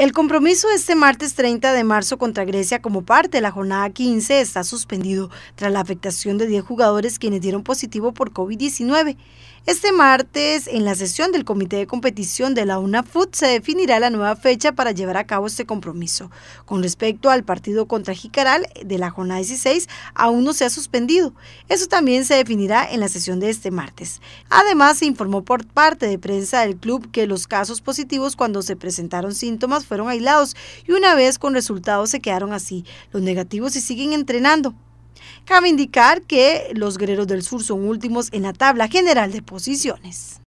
El compromiso este martes 30 de marzo contra Grecia como parte de la jornada 15 está suspendido tras la afectación de 10 jugadores quienes dieron positivo por COVID-19. Este martes, en la sesión del Comité de Competición de la UNAFUT, se definirá la nueva fecha para llevar a cabo este compromiso. Con respecto al partido contra Jicaral de la jornada 16, aún no se ha suspendido. Eso también se definirá en la sesión de este martes. Además, se informó por parte de prensa del club que los casos positivos cuando se presentaron síntomas fueron aislados y una vez con resultados se quedaron así. Los negativos se siguen entrenando. Cabe indicar que los guerreros del sur son últimos en la tabla general de posiciones.